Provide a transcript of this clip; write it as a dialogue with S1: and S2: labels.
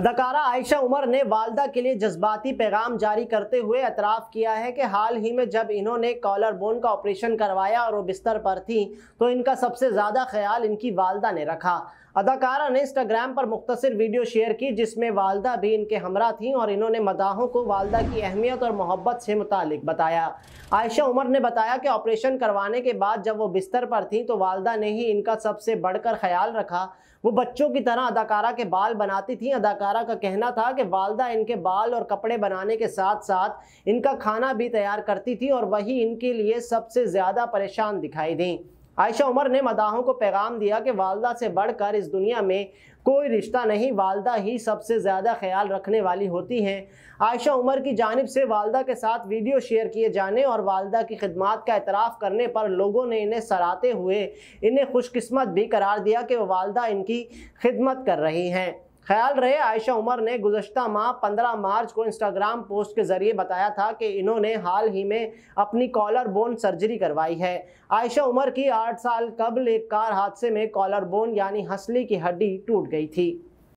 S1: अदाकारा आयशा उमर ने वालदा के लिए जज्बाती पैगाम जारी करते हुए एतराफ़ किया है कि हाल ही में जब इन्होंने कॉलर बोन का ऑपरेशन करवाया और वो बिस्तर पर थी तो इनका सबसे ज़्यादा ख्याल इनकी वालदा ने रखा अदाकारा ने इंस्टाग्राम पर मुख्तर वीडियो शेयर की जिसमें वालदा भी इनके हमरा थीं और इन्होंने मदाहों को वालदा की अहमियत और मोहब्बत से मुतालिक बताया आयशा उमर ने बताया कि ऑपरेशन करवाने के बाद जब वो बिस्तर पर थीं तो वालदा ने ही इनका सबसे बढ़कर ख्याल रखा वो बच्चों की तरह अदाकारा के बाल बनाती थीं अदाकारा का कहना था कि वालदा इनके बाल और कपड़े बनाने के साथ साथ इनका खाना भी तैयार करती थी और वही इनके लिए सबसे ज़्यादा परेशान दिखाई दी आयशा उमर ने मदाहों को पैगाम दिया कि वालदा से बढ़कर इस दुनिया में कोई रिश्ता नहीं वालदा ही सबसे ज़्यादा ख्याल रखने वाली होती हैं आयशा उमर की जानब से वालदा के साथ वीडियो शेयर किए जाने और वालदा की खिदमत का एतराफ़ करने पर लोगों ने इन्हें सराहते हुए इन्हें खुशकस्मत भी करार दिया कि वालदा इनकी खिदमत कर रही हैं ख्याल रहे आयशा उमर ने गुजशत माह 15 मार्च को इंस्टाग्राम पोस्ट के जरिए बताया था कि इन्होंने हाल ही में अपनी कॉलर बोन सर्जरी करवाई है आयशा उमर की आठ साल कबल एक कार हादसे में कॉलर बोन यानी हंसली की हड्डी टूट गई थी